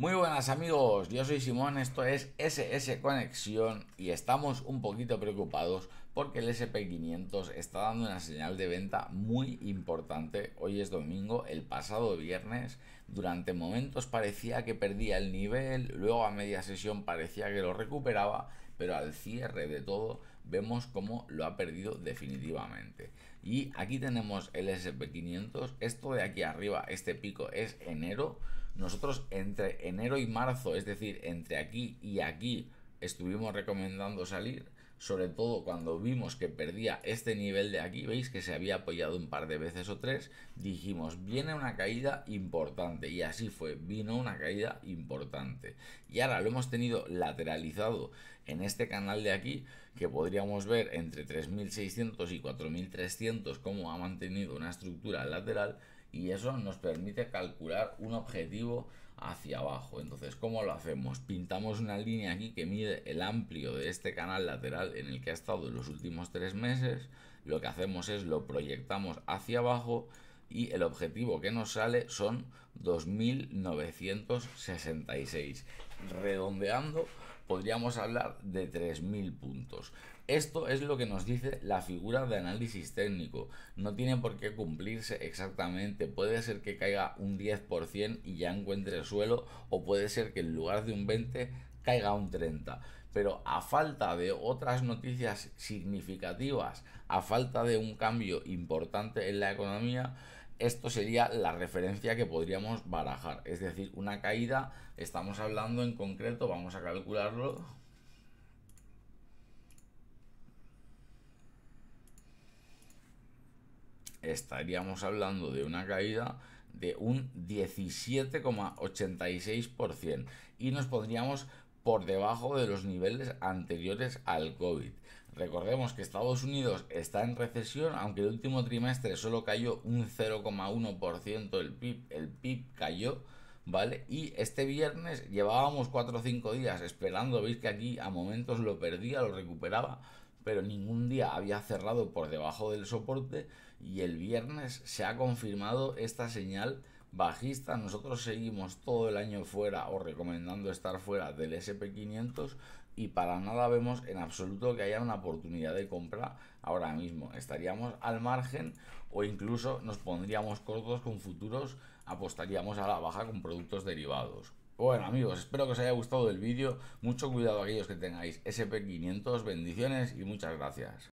Muy buenas amigos, yo soy Simón, esto es SS Conexión y estamos un poquito preocupados porque el SP500 está dando una señal de venta muy importante. Hoy es domingo, el pasado viernes durante momentos parecía que perdía el nivel, luego a media sesión parecía que lo recuperaba, pero al cierre de todo vemos cómo lo ha perdido definitivamente. Y aquí tenemos el SP500, esto de aquí arriba, este pico es enero, nosotros entre enero y marzo, es decir, entre aquí y aquí estuvimos recomendando salir, sobre todo cuando vimos que perdía este nivel de aquí, veis que se había apoyado un par de veces o tres, dijimos, viene una caída importante, y así fue, vino una caída importante. Y ahora lo hemos tenido lateralizado en este canal de aquí, que podríamos ver entre 3.600 y 4.300 cómo ha mantenido una estructura lateral, y eso nos permite calcular un objetivo hacia abajo. Entonces, ¿cómo lo hacemos? Pintamos una línea aquí que mide el amplio de este canal lateral en el que ha estado en los últimos tres meses. Lo que hacemos es lo proyectamos hacia abajo y el objetivo que nos sale son 2.966. Redondeando, podríamos hablar de 3.000 puntos. Esto es lo que nos dice la figura de análisis técnico. No tiene por qué cumplirse exactamente. Puede ser que caiga un 10% y ya encuentre el suelo o puede ser que en lugar de un 20 caiga un 30. Pero a falta de otras noticias significativas, a falta de un cambio importante en la economía, esto sería la referencia que podríamos barajar. Es decir, una caída, estamos hablando en concreto, vamos a calcularlo. Estaríamos hablando de una caída de un 17,86% y nos pondríamos por debajo de los niveles anteriores al COVID. Recordemos que Estados Unidos está en recesión, aunque el último trimestre solo cayó un 0,1% el PIB, el PIB cayó, ¿vale? Y este viernes llevábamos 4 o 5 días esperando, veis que aquí a momentos lo perdía, lo recuperaba, pero ningún día había cerrado por debajo del soporte y el viernes se ha confirmado esta señal bajista, Nosotros seguimos todo el año fuera o recomendando estar fuera del SP500 y para nada vemos en absoluto que haya una oportunidad de compra ahora mismo. Estaríamos al margen o incluso nos pondríamos cortos con futuros, apostaríamos a la baja con productos derivados. Bueno amigos, espero que os haya gustado el vídeo, mucho cuidado aquellos que tengáis SP500, bendiciones y muchas gracias.